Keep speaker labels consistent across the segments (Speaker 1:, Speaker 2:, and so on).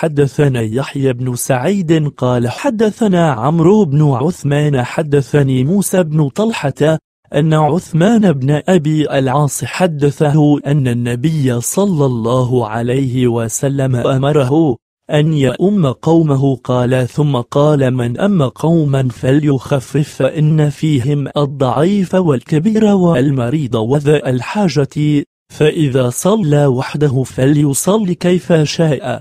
Speaker 1: حدثنا يحيى بن سعيد قال حدثنا عمرو بن عثمان حدثني موسى بن طلحة أن عثمان بن أبي العاص حدثه أن النبي صلى الله عليه وسلم أمره أن يؤم قومه قال ثم قال من أم قوما فليخفف إن فيهم الضعيف والكبير والمريض وذا الحاجة فإذا صلى وحده فليصلي كيف شاء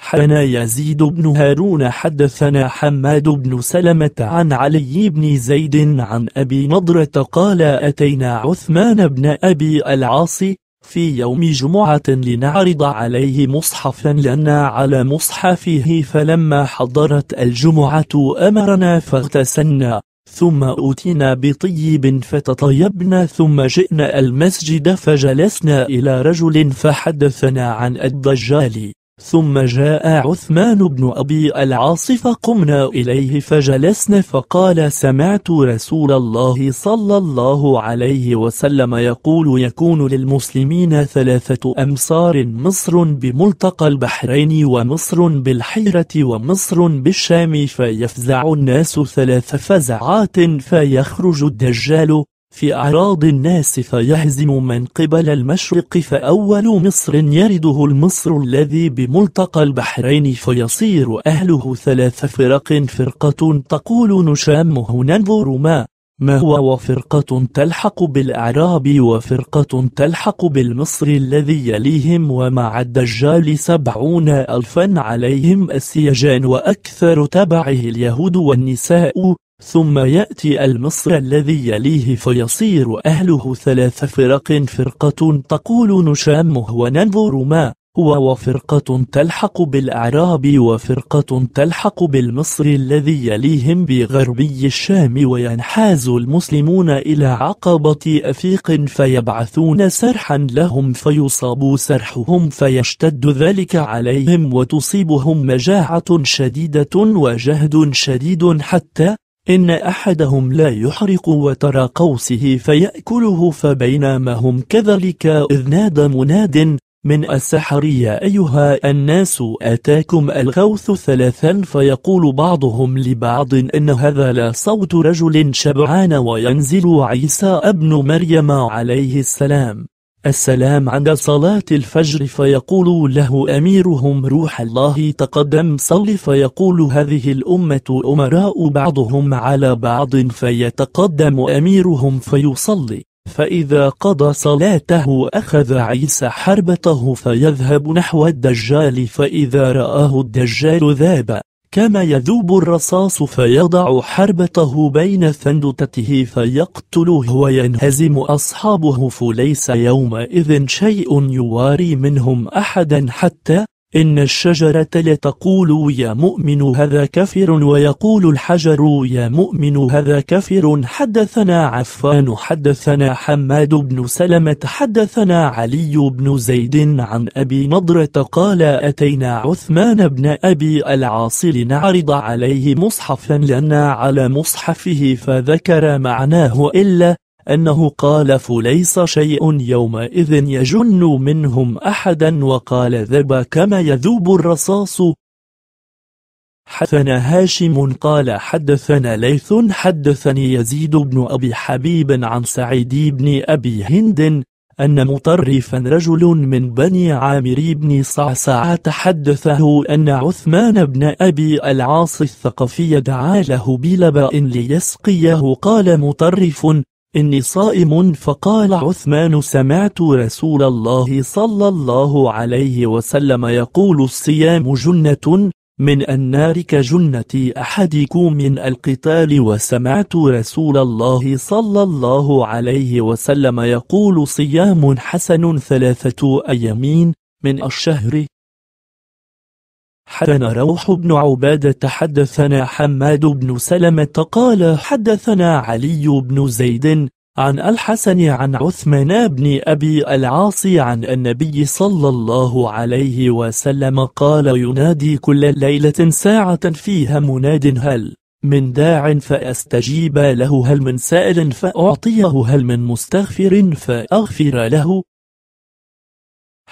Speaker 1: حدثنا يزيد بن هارون حدثنا حماد بن سلمة عن علي بن زيد عن أبي نضرة قال أتينا عثمان بن أبي العاص في يوم جمعة لنعرض عليه مصحفا لنا على مصحفه فلما حضرت الجمعة أمرنا فاغتسلنا ثم أوتينا بطيب فتطيبنا ثم جئنا المسجد فجلسنا إلى رجل فحدثنا عن الدجال ثم جاء عثمان بن أبي العاص فقمنا إليه فجلسنا فقال سمعت رسول الله صلى الله عليه وسلم يقول يكون للمسلمين ثلاثة أمصار مصر بملتقى البحرين ومصر بالحيرة ومصر بالشام فيفزع الناس ثلاث فزعات فيخرج الدجال في أعراض الناس فيهزم من قبل المشرق فأول مصر يرده المصر الذي بملتقى البحرين فيصير أهله ثلاث فرق فرقة تقول نشامه ننظر ما ما هو وفرقة تلحق بالأعراب وفرقة تلحق بالمصر الذي يليهم ومع الدجال سبعون ألفا عليهم السيجان وأكثر تبعه اليهود والنساء ثم يأتي المصر الذي يليه فيصير أهله ثلاث فرق فرقة تقول نشامه وننظر ما هو وفرقة تلحق بالأعراب وفرقة تلحق بالمصر الذي يليهم بغربي الشام وينحاز المسلمون إلى عقبة أفيق فيبعثون سرحا لهم فيصاب سرحهم فيشتد ذلك عليهم وتصيبهم مجاعة شديدة وجهد شديد حتى إن أحدهم لا يحرق وتر قوسه فيأكله فبينما هم كذلك إذ نادى مناد من السحر يا أيها الناس أتاكم الغوث ثلاثا فيقول بعضهم لبعض إن هذا لا صوت رجل شبعان وينزل عيسى ابن مريم عليه السلام السلام عند صلاة الفجر فيقول له أميرهم روح الله تقدم صل فيقول هذه الأمة أمراء بعضهم على بعض فيتقدم أميرهم فيصلي فإذا قضى صلاته أخذ عيسى حربته فيذهب نحو الدجال فإذا رآه الدجال ذاب كما يذوب الرصاص فيضع حربته بين ثندتته فيقتله وينهزم أصحابه فليس يومئذ شيء يواري منهم أحدا حتى إن الشجرة لتقول يا مؤمن هذا كافر ويقول الحجر يا مؤمن هذا كافر حدثنا عفان حدثنا حماد بن سلمة حدثنا علي بن زيد عن أبي نضرة قال أتينا عثمان بن أبي العاص لنعرض عليه مصحفا لنا على مصحفه فذكر معناه إلا أنه قال فليس شيء يومئذ يجن منهم أحدا وقال ذب كما يذوب الرصاص حدثنا هاشم قال حدثنا ليث حدثني يزيد بن أبي حبيب عن سعيد بن أبي هند أن مطرفا رجل من بني عامر بن صعصع تحدثه أن عثمان بن أبي العاص الثقفي دعا له بلباء ليسقيه قال مطرف إني صائم فقال عثمان سمعت رسول الله صلى الله عليه وسلم يقول الصيام جنة من النار كجنة أحدكم من القتال وسمعت رسول الله صلى الله عليه وسلم يقول صيام حسن ثلاثة أيام من الشهر حدثنا روح بن عبادة حدثنا حماد بن سلمة قال حدثنا علي بن زيد عن الحسن عن عثمان بن أبي العاص عن النبي صلى الله عليه وسلم قال ينادي كل ليلة ساعة فيها مناد هل من داع فأستجيب له هل من سائل فأعطيه هل من مستغفر فأغفر له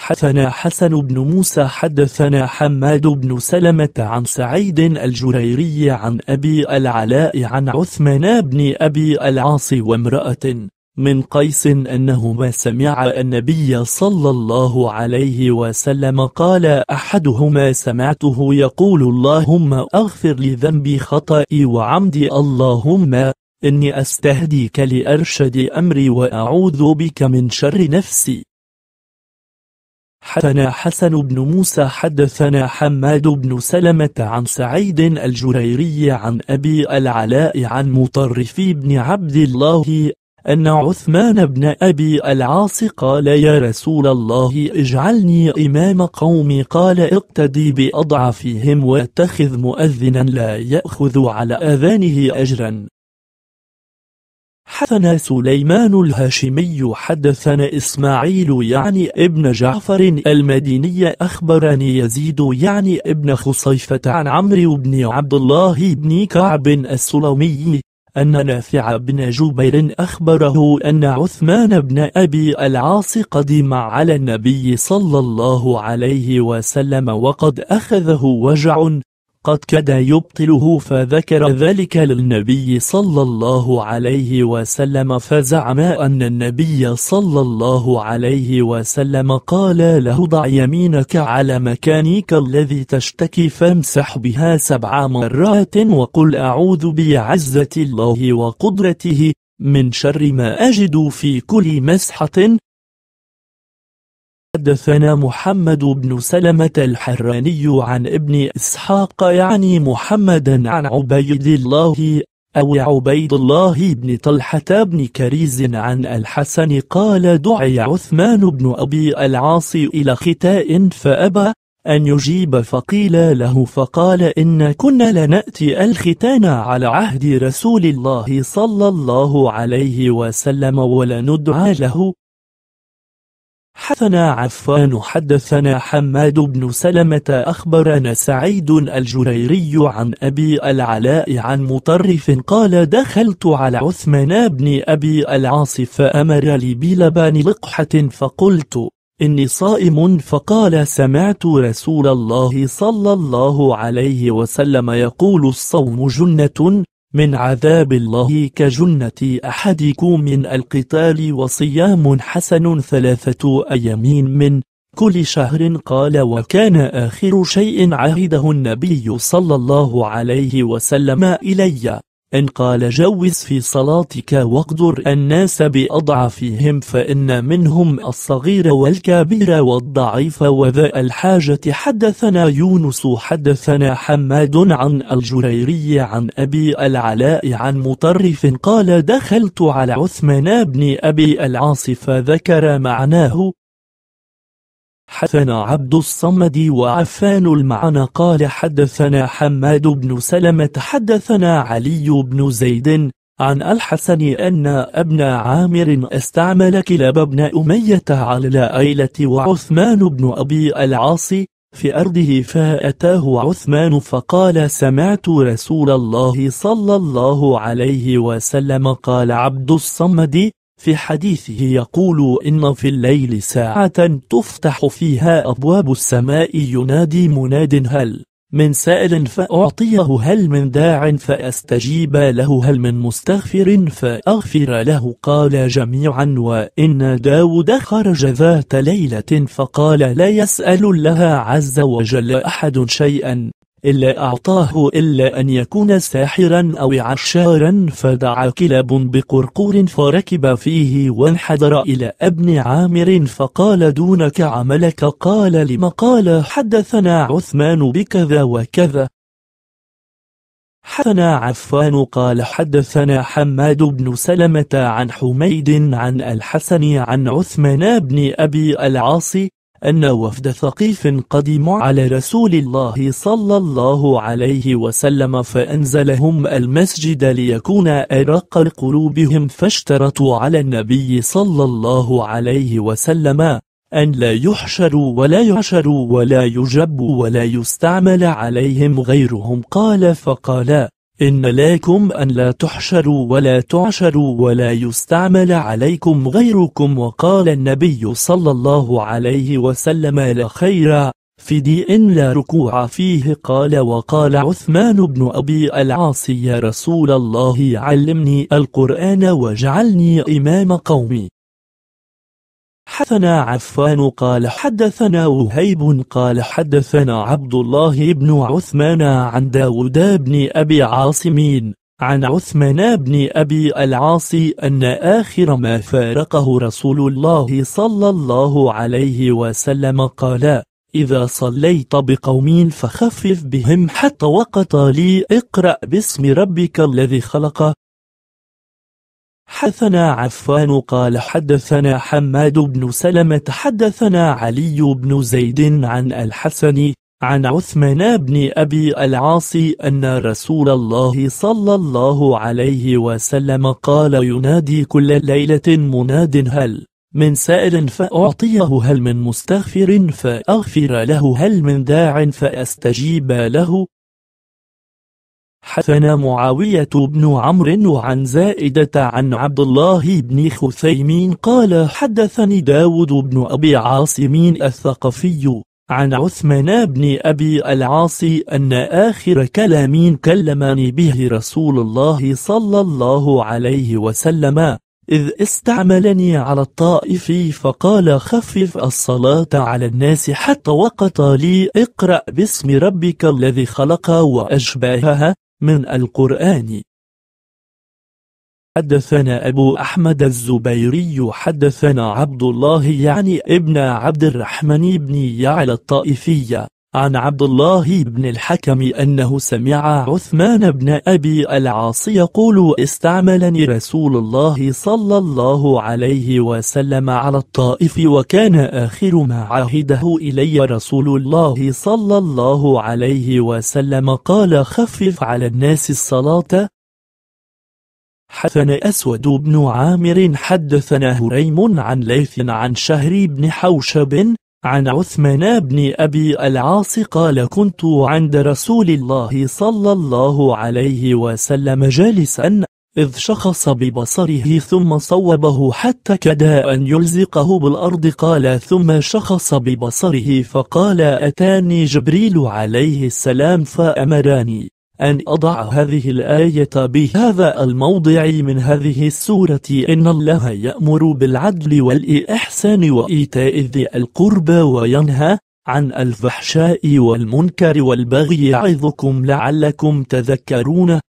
Speaker 1: حدثنا حسن بن موسى حدثنا حماد بن سلمة عن سعيد الجريري عن أبي العلاء عن عثمان بن أبي العاص وامرأة من قيس أنهما سمع النبي صلى الله عليه وسلم قال أحدهما سمعته يقول اللهم أغفر لذنبي خطئي وعمدي اللهم إني أستهديك لأرشد أمري وأعوذ بك من شر نفسي حدثنا حسن بن موسى حدثنا حماد بن سلمة عن سعيد الجريري عن أبي العلاء عن مطرف بن عبد الله أن عثمان بن أبي العاص قال يا رسول الله اجعلني إمام قومي قال اقتدي بأضعفهم واتخذ مؤذنا لا يأخذ على أذانه أجرا حدثنا سليمان الهاشمي حدثنا إسماعيل يعني ابن جعفر المديني أخبرني يزيد يعني ابن خصيفة عن عمرو بن عبد الله بن كعب السلمي أن نافع بن جبير أخبره أن عثمان بن أبي العاص قدم على النبي صلى الله عليه وسلم وقد أخذه وجع قد كاد يبطله فذكر ذلك للنبي صلى الله عليه وسلم فزعم أن النبي صلى الله عليه وسلم قال له ضع يمينك على مكانك الذي تشتكي فامسح بها سبع مرات وقل أعوذ بعزة الله وقدرته من شر ما أجد في كل مسحة حدثنا محمد بن سلمة الحراني عن ابن إسحاق يعني محمدا عن عبيد الله أو عبيد الله بن طلحة بن كريز عن الحسن قال دعي عثمان بن أبي العاص إلى ختاء فأبى أن يجيب فقيل له فقال إن كنا لنأتي الختان على عهد رسول الله صلى الله عليه وسلم ولندعى له حدثنا عفان حدثنا حماد بن سلمة أخبرنا سعيد الجريري عن أبي العلاء عن مطرف قال دخلت على عثمان بن أبي العاص فأمر لي بلبان لقحة فقلت إني صائم فقال سمعت رسول الله صلى الله عليه وسلم يقول الصوم جنة من عذاب الله كجنة أحدكم من القتال وصيام حسن ثلاثة أيام من كل شهر قال وكان آخر شيء عهده النبي صلى الله عليه وسلم إلي أن قال جوز في صلاتك واقدر الناس بأضعفهم فإن منهم الصغير والكبير والضعيف وذا الحاجة حدثنا يونس حدثنا حماد عن الجريري عن أبي العلاء عن مطرف قال دخلت على عثمان بن أبي العاص فذكر معناه حدثنا عبد الصمد وعفان المعنى قال حدثنا حماد بن سلمة حدثنا علي بن زيد عن الحسن أن ابن عامر استعمل كلاب ابن أمية على الأيلة وعثمان بن أبي العاص في أرضه فأتاه عثمان فقال سمعت رسول الله صلى الله عليه وسلم قال عبد الصمد في حديثه يقول إن في الليل ساعة تفتح فيها أبواب السماء ينادي مناد هل من سائل فأعطيه هل من داع فأستجيب له هل من مستغفر فأغفر له قال جميعا وإن داود خرج ذات ليلة فقال لا يسأل لها عز وجل أحد شيئا إلا أعطاه إلا أن يكون ساحرا أو عشارا فدعا كلاب بقرقور فركب فيه وانحدر إلى ابن عامر فقال دونك عملك قال لم قال حدثنا عثمان بكذا وكذا حدثنا عفان قال حدثنا حماد بن سلمة عن حميد عن الحسن عن عثمان بن أبي العاصي أن وفد ثقيف قدم على رسول الله صلى الله عليه وسلم فأنزلهم المسجد ليكون أرق قلوبهم فاشترطوا على النبي صلى الله عليه وسلم أن لا يحشروا ولا يعشروا ولا يجبوا ولا يستعمل عليهم غيرهم قال فقال إن لكم أن لا تحشروا ولا تعشروا ولا يستعمل عليكم غيركم وقال النبي صلى الله عليه وسلم لا خير في دين لا ركوع فيه قال وقال عثمان بن أبي العاص يا رسول الله علمني القرآن واجعلني إمام قومي حدثنا عفان قال حدثنا وهيب قال حدثنا عبد الله بن عثمان عن داود بن أبي عاصمين عن عثمان بن أبي العاص أن آخر ما فارقه رسول الله صلى الله عليه وسلم قال إذا صليت بقوم فخفف بهم حتى وقت لي اقرأ باسم ربك الذي خلق حدثنا عفان قال حدثنا حماد بن سلمة حدثنا علي بن زيد عن الحسن عن عثمان بن أبي العاص أن رسول الله صلى الله عليه وسلم قال ينادي كل ليلة مناد هل من سائل فأعطيه هل من مستغفر فأغفر له هل من داع فأستجيب له حدثنا معاوية بن عمرو وعن زائدة عن عبد الله بن خثيمين قال حدثني داود بن أبي عاصم الثقفي عن عثمان بن أبي العاص أن آخر كلام كلمني به رسول الله صلى الله عليه وسلم إذ استعملني على الطائف فقال خفف الصلاة على الناس حتى وقت لي اقرأ باسم ربك الذي خلق وأشباهها من القرآن حدثنا أبو أحمد الزبيري حدثنا عبد الله يعني ابن عبد الرحمن بن يعلى الطائفية عن عبد الله بن الحكم أنه سمع عثمان بن أبي العاص يقول استعملني رسول الله صلى الله عليه وسلم على الطائف وكان آخر ما عهده إلي رسول الله صلى الله عليه وسلم قال خفف على الناس الصلاة حدثنا أسود بن عامر حدثنا هريم عن ليث عن شهر بن حوشب عن عثمان بن أبي العاص قال كنت عند رسول الله صلى الله عليه وسلم جالسا إذ شخص ببصره ثم صوبه حتى كدا أن يلزقه بالأرض قال ثم شخص ببصره فقال أتاني جبريل عليه السلام فأمراني أن أضع هذه الآية بهذا الموضع من هذه السورة إن الله يأمر بالعدل والإحسان وإيتاء ذي القربى وينهى عن الفحشاء والمنكر والبغي يعظكم لعلكم تذكرون